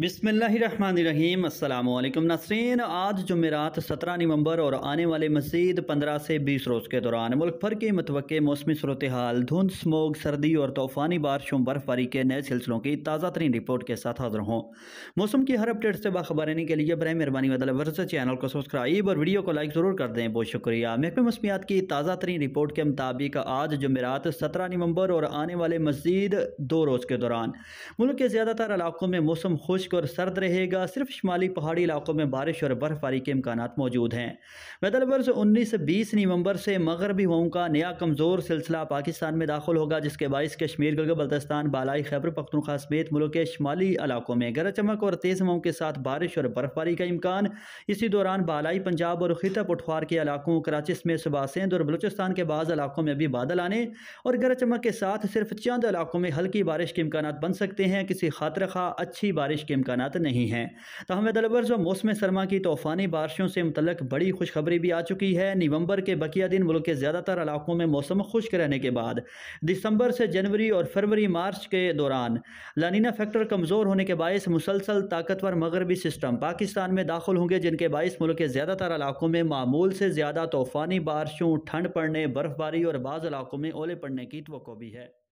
बिसमीम अल्लाम नासरीन आज जमेरात सत्रह नवंबर और आने वाले मजीद पंद्रह से बीस रोज़ के दौरान मुल्क भर के मतवक़ मौसमी सूरत हाल धुंध स्मोग सर्दी और तूफ़ानी बारिशों बर्फ़बारी के नए सिलसिलों की ताज़ा तरीन रिपोर्ट के साथ हाजिर हों मौसम की हर अपडेट से बाखबर रहने के लिए बर मेहरबानी बदल वर्ष चैनल को सब्सक्राइब और वीडियो को लाइक ज़रूर कर दें बहुत शुक्रिया महकमे मौसमियात की ताज़ा तरीन रिपोर्ट के मुताबिक आज जमेरात सत्रह नवंबर और आने वाले मजीद दो रोज़ के दौरान मुल्क के ज़्यादातर इलाकों में मौसम खुश खुश्क और सर्द रहेगा सिर्फ शुमाली पहाड़ी इलाकों में बारिश और बर्फबारी के इम्कान मौजूद हैं वर्ष उन्नीस से बीस नवंबर से मगरबी हवाओं का नया कमज़ोर सिलसिला पाकिस्तान में दाखिल होगा जिसके बायस कश्मीर गलगत बल्तस्तान बालाई खैबर पख्तनख्वा समेत मुल्क के शुमाली इलाकों में गरज चमक और तेज़ हवाओं के साथ बारिश और बर्फबारी का इम्कान इसी दौरान बालाई पंजाब और खिता पठवार के इलाकों कराची में सुबह सिंध और बलूचिस्तान के बाद इलाकों में भी बादल आने और गरज चमक के साथ सिर्फ चंद इलाकों में हल्की बारिश के इम्कान बन सकते हैं किसी खातर खा अच्छी बारिश के इम्कान नहीं हैं तहम तलबर्स व मौसम सरमा की तूफ़ानी बारिशों से मतलब बड़ी खुशखबरी भी आ चुकी है नवंबर के बकिया दिन मुल्क के ज़्यादातर इलाकों में मौसम खुश्क रहने के बाद दिसंबर से जनवरी और फरवरी मार्च के दौरान लानीना फैक्टर कमज़ोर होने के बायस मुसलसल ताकतवर मगरबी सिस्टम पाकिस्तान में दाखिल होंगे जिनके बायस मुल्क के ज़्यादातर इलाकों में मामूल से ज़्यादा तूफ़ानी बारिशों ठंड पड़ने बर्फबारी और बाज़ इलाकों में ओले पड़ने की तो भी है